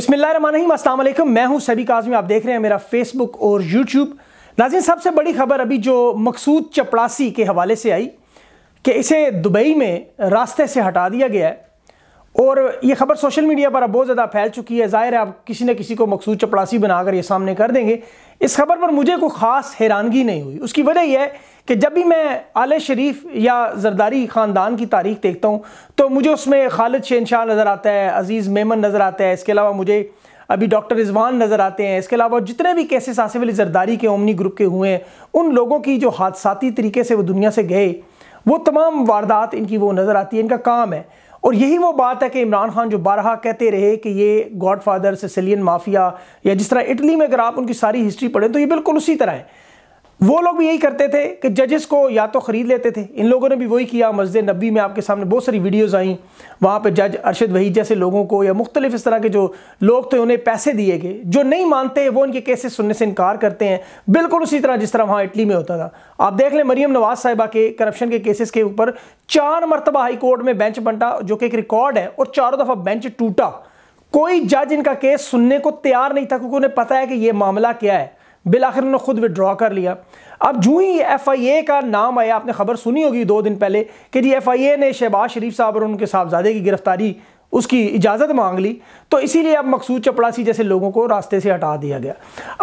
बिस्मिल्लाम असलम मैं हूं सभी काजमी आप देख रहे हैं मेरा फेसबुक और यूट्यूब नाजिन सबसे बड़ी खबर अभी जो मकसूद चपड़ासी के हवाले से आई कि इसे दुबई में रास्ते से हटा दिया गया है और ये खबर सोशल मीडिया पर अब बहुत ज़्यादा फैल चुकी है ज़ाहिर है आप किसी न किसी को मकसूद चपड़ासी बनाकर ये सामने कर देंगे इस खबर पर मुझे कोई ख़ास हैरानगी नहीं हुई उसकी वजह यह है कि जब भी मैं आल शरीफ या जरदारी ख़ानदान की तारीख देखता हूँ तो मुझे उसमें खालिद शहनशाह नज़र आता है अज़ीज़ मेमन नज़र आता है इसके अलावा मुझे अभी डॉक्टर रिजवान नज़र आते हैं इसके अलावा जितने भी केसेस आसिफ अली जरदारी के ओमनी ग्रुप के हुए हैं उन लोगों की जो हादसाती तरीके से वो दुनिया से गए वो तमाम वारदात इनकी वो नज़र आती है इनका काम है और यही वो बात है कि इमरान खान जो बारहा कहते रहे कि ये गॉड फादर सिसिलियन माफिया या जिस तरह इटली में अगर आप उनकी सारी हिस्ट्री पढ़ें तो ये बिल्कुल उसी तरह है वो लोग भी यही करते थे कि जजेस को या तो ख़रीद लेते थे इन लोगों ने भी वही किया मस्जिद नबी में आपके सामने बहुत सारी वीडियोज़ आई वहाँ पर जज अरशद वही जैसे लोगों को या मुख्तलिफ इस तरह के जो लोग थे उन्हें पैसे दिए गए जो नहीं मानते वो उनके केसेस सुनने से इनकार करते हैं बिल्कुल उसी तरह जिस तरह वहाँ इटली में होता था आप देख लें मरीम नवाज़ साहिबा के करप्शन के केसेस के ऊपर चार मरतबा हाई कोर्ट में बेंच बंटा जो कि एक रिकॉर्ड है और चारों दफ़ा बेंच टूटा कोई जज इनका केस सुनने को तैयार नहीं था क्योंकि उन्हें पता है कि ये मामला क्या है बिल आखिर उन्होंने खुद विड्रॉ कर लिया अब जू ही एफ आई ए का नाम आया आपने खबर सुनी होगी दो दिन पहले कि जी एफ आई ए ने शहबाज शरीफ साहब और उनके साहबजादे की गिरफ्तारी उसकी इजाज़त मांग ली तो इसीलिए अब मकसूद चपड़ासी जैसे लोगों को रास्ते से हटा दिया गया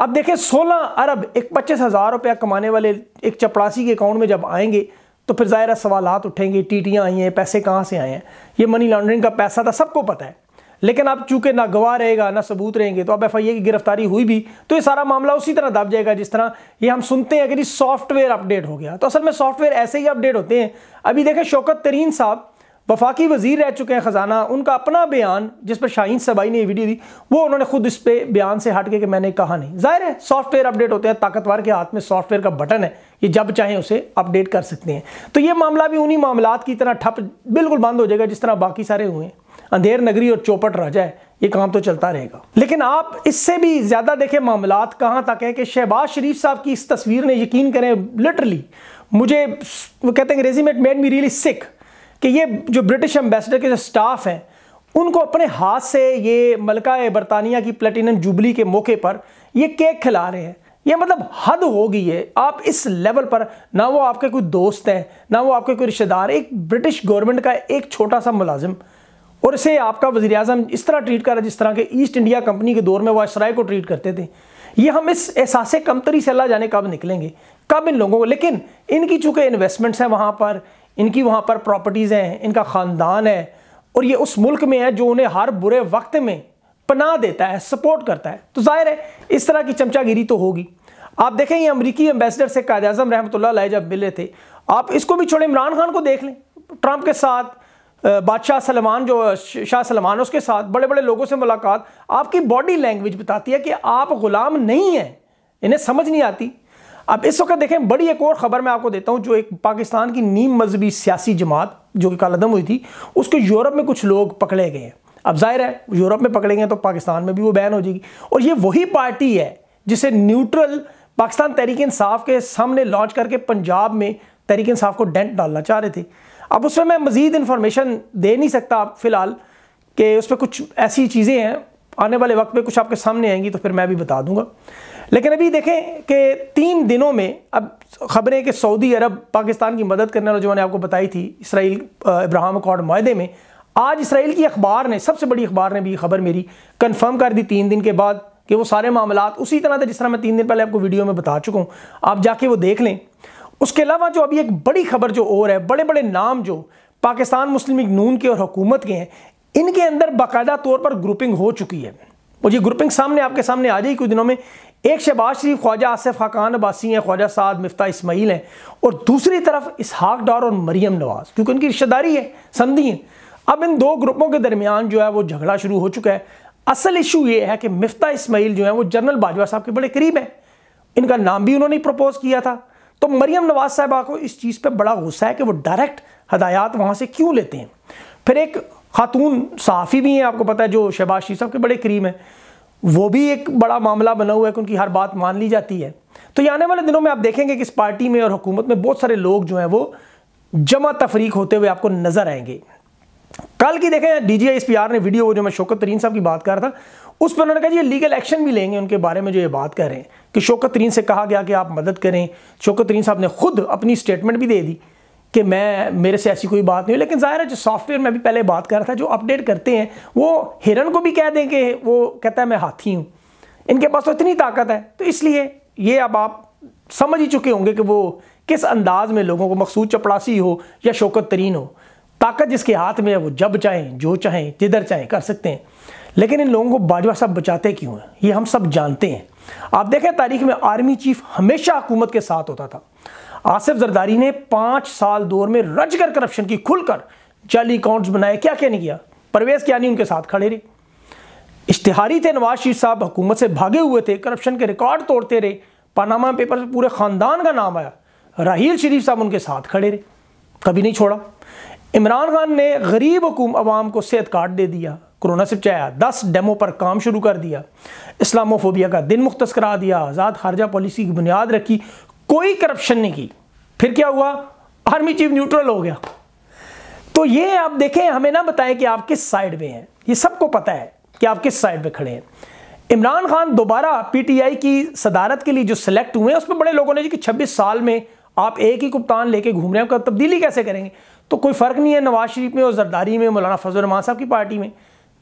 अब देखें सोलह अरब एक पच्चीस हज़ार रुपया कमाने वाले एक चपड़ासी के अकाउंट में जब आएंगे तो फिर ज़ाहिर सवाल उठेंगे टीटियाँ आई हैं पैसे कहाँ से आए हैं ये मनी लॉन्ड्रिंग का पैसा था सबको पता है लेकिन आप चूंकि ना गवाह रहेगा ना सबूत रहेंगे तो अब एफ आई ए की गिरफ्तारी हुई भी तो ये सारा मामला उसी तरह दब जाएगा जिस तरह ये हम सुनते हैं कि जी सॉफ्टवेयर अपडेट हो गया तो असल में सॉफ्टवेयर ऐसे ही अपडेट होते हैं अभी देखें शौकत तरीन साहब वफाकी वजीर रह चुके हैं ख़जाना उनका अपना बयान जिस पर शाहीन सबाई ने वीडियो दी वो उन्होंने खुद इस पर बयान से हट के कि मैंने कहा नहीं जाहिर है सॉफ्टवेयर अपडेट होते हैं ताकतवर के हाथ में सॉफ्टवेयर का बटन है ये जब चाहें उसे अपडेट कर सकते हैं तो ये मामला भी उन्हीं मामला की तरह ठप बिल्कुल बंद हो जाएगा जिस तरह बाकी सारे हुए हैं अंधेर नगरी और चौपट राजा है ये काम तो चलता रहेगा लेकिन आप इससे भी ज़्यादा देखें मामला कहाँ तक है कि शहबाज शरीफ साहब की इस तस्वीर ने यकीन करें लिटरली मुझे वो कहते हैं अंग्रेजी मेड मी रियली सिक कि ये जो ब्रिटिश एम्बेसडर के जो स्टाफ हैं उनको अपने हाथ से ये मलका बरतानिया की प्लेटिनम जुबली के मौके पर ये केक खिला रहे हैं ये मतलब हद हो गई है आप इस लेवल पर ना वो आपके कोई दोस्त हैं ना वो आपके कोई रिश्तेदार एक ब्रिटिश गवर्नमेंट का एक छोटा सा मुलाजिम और इसे आपका वजी अजम इस तरह ट्रीट कर रहा है जिस तरह के ईस्ट इंडिया कंपनी के दौर में वह इसराय को ट्रीट करते थे ये हम इस एहसास कमतरी से अल्लाह जाने कब निकलेंगे कब इन लोगों को लेकिन इनकी चूँकि इन्वेस्टमेंट्स हैं वहाँ पर इनकी वहाँ पर प्रॉपर्टीज़ हैं इनका ख़ानदान है और ये उस मुल्क में है जो उन्हें हर बुरे वक्त में पना देता है सपोर्ट करता है तो जाहिर है इस तरह की चमचागिरी तो होगी आप देखें ये अमरीकी एम्बेसडर से कायद अजम रहमत लाला जब मिले थे आप इसको भी छोड़े इमरान खान को देख लें ट्रंप के साथ बादशाह सलमान जो शाह सलमान उसके साथ बड़े बड़े लोगों से मुलाकात आपकी बॉडी लैंग्वेज बताती है कि आप ग़ुलाम नहीं हैं इन्हें समझ नहीं आती अब इस वक्त देखें बड़ी एक और ख़बर मैं आपको देता हूं जो एक पाकिस्तान की नीम मजहबी सियासी जमात जो कि कालदम हुई थी उसके यूरोप में कुछ लोग पकड़े गए हैं अब जाहिर है यूरोप में पकड़े गए तो पाकिस्तान में भी वो बैन हो जाएगी और ये वही पार्टी है जिसे न्यूट्रल पाकिस्तान तहरीक इंसाफ के सामने लॉन्च करके पंजाब में तहरीक इंसाफ को डेंट डालना चाह रहे थे अब उसमें मैं मज़ीद इन्फॉर्मेशन दे नहीं सकता फ़िलहाल कि उस पर कुछ ऐसी चीज़ें हैं आने वाले वक्त में कुछ आपके सामने आएंगी तो फिर मैं भी बता दूंगा लेकिन अभी देखें कि तीन दिनों में अब खबरें कि सऊदी अरब पाकिस्तान की मदद करने वाला जो मैंने आपको बताई थी इसराइल इब्राहिम अकॉर्ड माहे में आज इसराइल की अखबार ने सबसे बड़ी अखबार ने भी ये खबर मेरी कन्फर्म कर दी तीन दिन के बाद कि वो सारे मामला उसी तरह थे जिस तरह मैं तीन दिन पहले आपको वीडियो में बता चुका हूँ आप जाके वो देख लें उसके अलावा जो अभी एक बड़ी खबर जो और है बड़े बड़े नाम जो पाकिस्तान मुस्लिम लीग नून के और हुकूमत के हैं इनके अंदर बाकायदा तौर पर ग्रुपिंग हो चुकी है और ये ग्रुपिंग सामने आपके सामने आ जाएगी कुछ दिनों में एक शहबाज शरीफ ख्वाजा आसिफ खाकान अबासी हैं ख्वाजा साद मिफ्ता इसमाइल हैं और दूसरी तरफ इसहाक डार और मरियम नवाज़ क्योंकि उनकी रिश्तेदारी है संधी हैं अब इन दो ग्रुपों के दरमियान जो है वो झगड़ा शुरू हो चुका है असल इशू ये है कि मिफ्ता इसमाइल जो है वो जनरल बाजवा साहब के बड़े करीब हैं इनका नाम भी उन्होंने प्रपोज किया था तो मरियम नवाज साहबा को इस चीज़ पे बड़ा गुस्सा है कि वो डायरेक्ट हदायत वहाँ से क्यों लेते हैं फिर एक खातून सहाफ़ी भी हैं आपको पता है जो शहबाज शी साहब के बड़े करीब हैं वो भी एक बड़ा मामला बना हुआ है कि उनकी हर बात मान ली जाती है तो ये आने वाले दिनों में आप देखेंगे कि इस पार्टी में और हुकूमत में बहुत सारे लोग जो हैं वो जमा तफरीक होते हुए आपको नज़र आएंगे कल की देखें डीजीआईएसपीआर ने वीडियो जो मैं शोकत तरीन साहब की बात कर रहा था उस पर उन्होंने कहा जी लीगल एक्शन भी लेंगे उनके बारे में जो ये बात कर रहे हैं कि शोकत तरीन से कहा गया कि आप मदद करें शोकत तरीन साहब ने खुद अपनी स्टेटमेंट भी दे दी कि मैं मेरे से ऐसी कोई बात नहीं हुई लेकिन ज़ाहिर है जो सॉफ्टवेयर में भी पहले बात कर रहा था जो अपडेट करते हैं वो हिरन को भी कह दें कि वो कहता है मैं हाथी हूँ इनके पास तो इतनी ताकत है तो इसलिए ये अब आप समझ ही चुके होंगे कि वो किस अंदाज में लोगों को मकसूद चपड़ासी हो या शौकत तरीन हो ताकत जिसके हाथ में है वो जब चाहें जो चाहें जिधर चाहें कर सकते हैं लेकिन इन लोगों को बाजवा साहब बचाते क्यों हैं ये हम सब जानते हैं आप देखें तारीख में आर्मी चीफ हमेशा हुकूमत के साथ होता था आसिफ जरदारी ने पाँच साल दौर में रज कर करप्शन की खुलकर जाली अकाउंट्स बनाए क्या क्या नहीं किया परवेज क्या नहीं उनके साथ खड़े रहे इश्तिहारी थे नवाज शरीफ साहब हुकूमत से भागे हुए थे करप्शन के रिकॉर्ड तोड़ते रहे पानामा पेपर पूरे ख़ानदान का नाम आया राहील शरीफ साहब उनके साथ खड़े रहे कभी नहीं छोड़ा इमरान खान ने गरीब हुकूम आवाम को सेहत कार्ड दे दिया कोरोना से बचाया दस डेमो पर काम शुरू कर दिया इस्लामोफोबिया का दिन मुख्त करा दिया आज़ाद खारजा पॉलिसी की बुनियाद रखी कोई करप्शन नहीं की फिर क्या हुआ आर्मी चीफ न्यूट्रल हो गया तो ये आप देखें हमें ना बताएं कि आप किस साइड में हैं ये सबको पता है कि आप किस साइड में खड़े हैं इमरान खान दोबारा पीटीआई की सदारत के लिए जो सिलेक्ट हुए हैं उस पर बड़े लोगों ने जी कि 26 साल में आप एक ही कप्तान लेके घूम रहे हैं तब्दीली कैसे करेंगे तो कोई फ़र्क नहीं है नवाज शरीफ में और जरदारी में मौलाना फजलरमान साहब की पार्टी में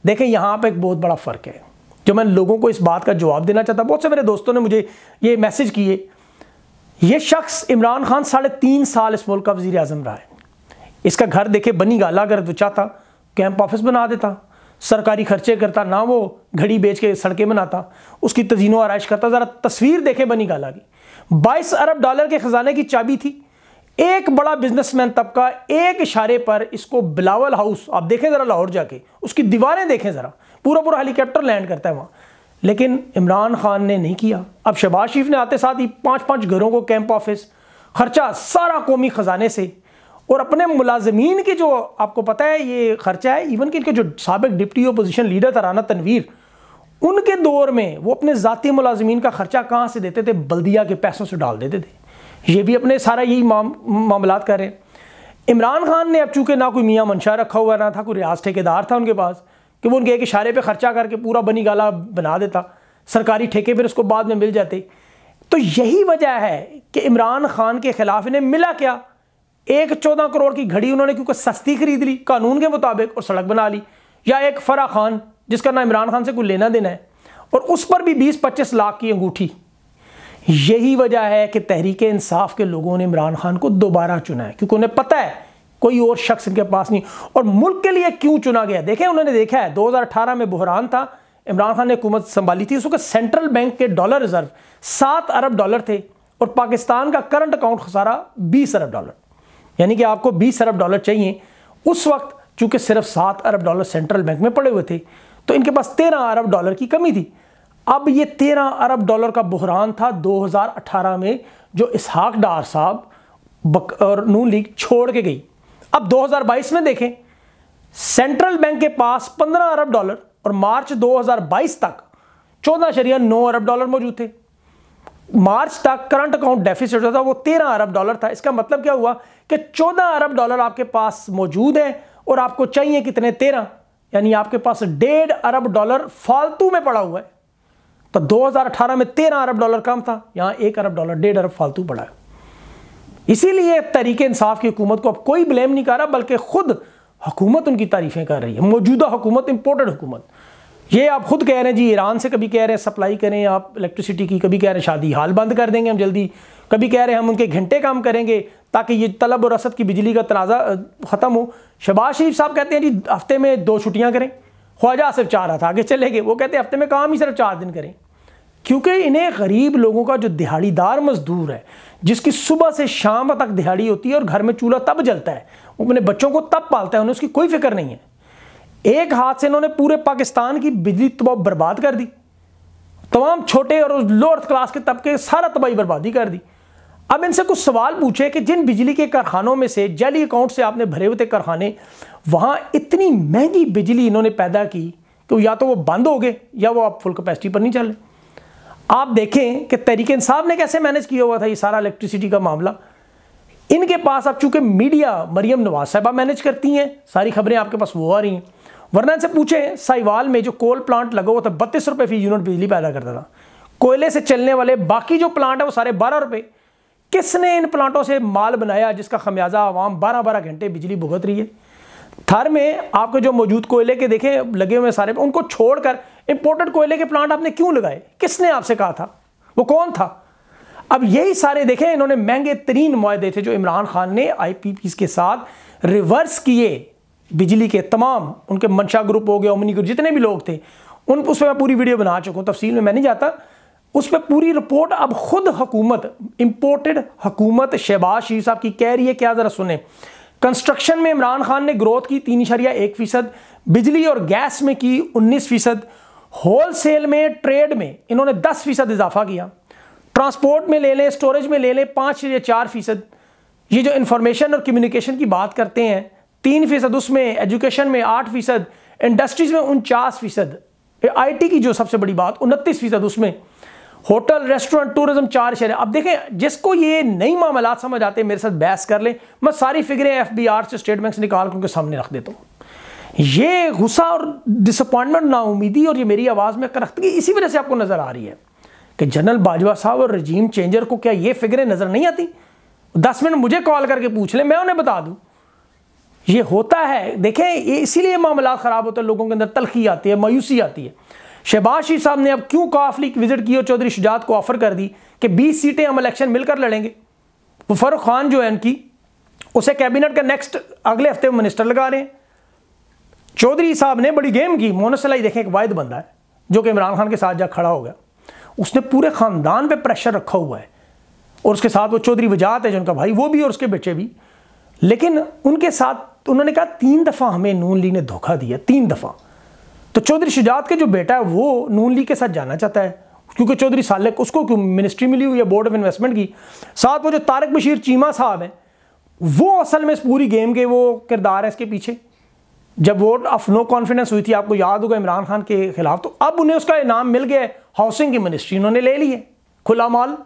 देखें यहाँ पर एक बहुत बड़ा फ़र्क है जो मैं लोगों को इस बात का जवाब देना चाहता बहुत से मेरे दोस्तों ने मुझे ये मैसेज किए ये शख्स इमरान खान साढ़े तीन साल इस मुल्क का वजीर अजम रहा है इसका घर देखे बनी गाला अगर तो चाहता कैंप ऑफिस बना देता सरकारी खर्चे करता ना वो घड़ी बेच के सड़कें बनाता उसकी तजीनों आरइश करता ज़रा तस्वीर देखे बनी गाला की बाईस अरब डॉलर के ख़जाने की चाबी थी एक बड़ा बिजनेसमैन तबका एक इशारे पर इसको बिलावल हाउस आप देखें ज़रा लाहौर जाके उसकी दीवारें देखें ज़रा पूरा पूरा हेलीकॉप्टर लैंड करता है वहाँ लेकिन इमरान खान ने नहीं किया अब शहबाज शरीफ ने आते साथ ही पाँच पांच घरों को कैंप ऑफिस खर्चा सारा कौमी ख़जाने से और अपने मुलाजमीन के जो आपको पता है ये खर्चा है इवन कि इनके जो सबक डिप्टी अपोजिशन लीडर था राना तनवीर उनके दौर में वो अपने ज़ाती मुलाजमीन का खर्चा कहाँ से देते थे बल्दिया के पैसों से डाल देते थे ये भी अपने सारा यही मामला कर रहे हैं इमरान खान ने अब चूँकि ना कोई मियाँ मंशा रखा हुआ ना था कोई रियाज ठेकेदार था उनके पास कि वो उनके एक इशारे पर खर्चा करके पूरा बनी गाला बना देता सरकारी ठेके फिर उसको बाद में मिल जाते तो यही वजह है कि इमरान खान के ख़िलाफ़ इन्हें मिला क्या एक चौदह करोड़ की घड़ी उन्होंने क्योंकि सस्ती खरीद ली कानून के मुताबिक और सड़क बना ली या एक फरा खान जिसका ना इमरान खान से कोई लेना देना है और उस पर भी बीस पच्चीस लाख की अंगूठी यही वजह है कि तहरीक इंसाफ के लोगों ने इमरान खान को दोबारा चुना है क्योंकि उन्हें पता है कोई और शख्स इनके पास नहीं और मुल्क के लिए क्यों चुना गया देखें उन्होंने देखा है 2018 में बहरान था इमरान खान ने हुकूमत संभाली थी उसके सेंट्रल बैंक के डॉलर रिजर्व सात अरब डॉलर थे और पाकिस्तान का करंट अकाउंट खसारा बीस अरब डॉलर यानी कि आपको बीस अरब डॉलर चाहिए उस वक्त चूंकि सिर्फ सात अरब डॉलर सेंट्रल बैंक में पड़े हुए थे तो इनके पास तेरह अरब डॉलर की कमी थी अब ये तेरह अरब डॉलर का बहरान था 2018 में जो इसहाक डार साहब और नून लीग छोड़ के गई अब 2022 में देखें सेंट्रल बैंक के पास 15 अरब डॉलर और मार्च 2022 तक चौदह शरिया नौ अरब डॉलर मौजूद थे मार्च तक करंट अकाउंट डेफिसिट जो था वो तेरह अरब डॉलर था इसका मतलब क्या हुआ कि चौदह अरब डॉलर आपके पास मौजूद है और आपको चाहिए कितने तेरह यानी आपके पास डेढ़ अरब डॉलर फालतू में पड़ा हुआ है तो 2018 में तेरह अरब डॉलर कम था यहाँ एक अरब डॉलर डेढ़ अरब फालतू बढ़ा इसीलिए तरीके इंसाफ की हुकूमत को अब कोई ब्लेम नहीं कर रहा बल्कि खुद हुकूमत उनकी तारीफें कर रही है मौजूदा हुकूमत इम्पोर्टेड हुकूमत ये आप खुद कह रहे हैं जी ईरान से कभी कह रहे हैं सप्लाई करें आप इलेक्ट्रिसिटी की कभी कह रहे हैं शादी हाल बंद कर देंगे हम जल्दी कभी कह रहे हैं हम उनके घंटे काम करेंगे ताकि ये तलब और रसद की बिजली का तनाज़ा ख़त्म हो शबाज शरीफ साहब कहते हैं जी हफ्ते में दो छुट्टियाँ करें ख्वाजा सिर्फ चार रहा था आगे चले गए वो कहते हैं हफ्ते में काम ही सिर्फ चार दिन करें क्योंकि इन्हें गरीब लोगों का जो दिहाड़ीदार मजदूर है जिसकी सुबह से शाम तक दिहाड़ी होती है और घर में चूल्हा तब जलता है वो अपने बच्चों को तब पालता है उन्हें उसकी कोई फिक्र नहीं है एक हाथ से इन्होंने पूरे पाकिस्तान की बिजली तबाह बर्बाद कर दी तमाम छोटे और लोअर क्लास के तबके सारा तबाही बर्बादी कर दी अब इनसे कुछ सवाल पूछे कि जिन बिजली के कारखानों में से जैली अकाउंट से आपने भरे हुए थे कारखाने वहाँ इतनी महंगी बिजली इन्होंने पैदा की कि या तो वो बंद हो गए या वो आप फुल कैपेसिटी पर नहीं चल रहे आप देखें कि तरीके साहब ने कैसे मैनेज किया हुआ था ये सारा इलेक्ट्रिसिटी का मामला इनके पास अब चूंकि मीडिया मरियम नवाज साहबा मैनेज करती हैं सारी खबरें आपके पास वो आ रही हैं वरना इनसे पूछे साइवाल में जो कोल प्लांट लगा हुआ था बत्तीस रुपये फी यूनिट बिजली पैदा करता था कोयले से चलने वाले बाकी जो प्लांट है वो सारे बारह रुपये किसने इन प्लांटों से माल बनाया जिसका खमियाजा आवाम बारह बारह घंटे बिजली भुगत रही है थर में आपके जो मौजूद कोयले के देखे लगे हुए सारे उनको छोड़कर इंपोर्टेड कोयले के प्लांट आपने क्यों लगाए किसने आपसे कहा था वो कौन था अब यही सारे देखें इन्होंने महंगे तरीन माहे थे जो इमरान खान ने आई के साथ रिवर्स किए बिजली के तमाम उनके मंशा ग्रुप हो गए अमनी ग्रुप जितने भी लोग थे उन उस पर मैं पूरी वीडियो बना चुका हूँ तफसील में मैं नहीं जाता उस पर पूरी रिपोर्ट अब खुद हकूमत इम्पोर्टेड हकूमत शहबाज शरीफ साहब की कह रही है क्या ज़रा सुने कंस्ट्रक्शन में इमरान खान ने ग्रोथ की तीन इशारिया एक फ़ीसद बिजली और गैस में की उन्नीस फ़ीसद होलसेल में ट्रेड में इन्होंने दस फीसद इजाफा किया ट्रांसपोर्ट में ले लें स्टोरेज में ले लें पाँच या चार फीसद ये जो इन्फॉर्मेशन और कम्युनिकेशन की बात करते हैं तीन फीसद उसमें एजुकेशन में आठ फीसद इंडस्ट्रीज में उनचास फीसद आई की जो सबसे बड़ी बात उनतीस फीसद उसमें होटल रेस्टोरेंट टूरिज्म चार शहर अब देखें जिसको ये नई मामला समझ आते मेरे साथ बहस कर लें मैं सारी फिगरें एफ बी आर से स्टेट बैंक निकाल कर उनके सामने रख देता हूँ ये गुस्सा और डिसअपॉइंटमेंट नाउमीदी और ये मेरी आवाज़ में करख्तगी इसी वजह से आपको नज़र आ रही है कि जनरल बाजवा साहब और रजीम चेंजर को क्या ये फिक्रें नज़र नहीं आती दस मिनट मुझे कॉल करके पूछ लें मैं उन्हें बता दूँ ये होता है देखें ये इसीलिए मामला ख़राब होते हैं लोगों के अंदर तलखी आती है मायूसी आती है शहबाज शरीफ साहब ने अब क्यों काफ लीग विजिट की और चौधरी शुजात को ऑफर कर दी कि 20 सीटें हम इलेक्शन मिलकर लड़ेंगे वो फारूक खान जो है उनकी उसे कैबिनेट का नेक्स्ट अगले हफ्ते में मिनिस्टर लगा रहे हैं चौधरी साहब ने बड़ी गेम की मोहन सलाई देखें एक वायद बंदा है जो कि इमरान खान के साथ जा खड़ा हो गया उसने पूरे ख़ानदान पे प्रेशर रखा हुआ है और उसके साथ वो चौधरी वजात है जिनका भाई वो भी और उसके बच्चे भी लेकिन उनके साथ उन्होंने कहा तीन दफ़ा हमें नून ली ने धोखा दिया तीन दफ़ा तो चौधरी शुजात के जो बेटा है वो नून ली के साथ जाना चाहता है क्योंकि चौधरी सालक उसको क्यों मिनिस्ट्री मिली हुई है बोर्ड ऑफ इन्वेस्टमेंट की साथ वो जो तारक बशीर चीमा साहब हैं वो असल में इस पूरी गेम के वो किरदार हैं इसके पीछे जब वोट ऑफ नो कॉन्फिडेंस हुई थी आपको याद होगा इमरान खान के खिलाफ तो अब उन्हें उसका इनाम मिल गया हाउसिंग की मिनिस्ट्री इन्होंने ले ली है खुला माल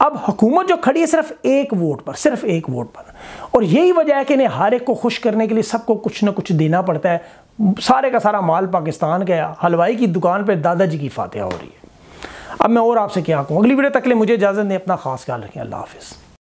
अब हुकूमत जो खड़ी है सिर्फ एक वोट पर सिर्फ एक वोट पर और यही वजह है कि इन्हें हर एक को खुश करने के लिए सबको कुछ ना कुछ देना पड़ता है सारे का सारा माल पाकिस्तान गया हलवाई की दुकान पर दादाजी की फातह हो रही है अब मैं और आपसे क्या कहूँ अगली वीडियो तक ले मुझे इजाज़त दें अपना खास ख्याल रखें अल्लाह हाफिज़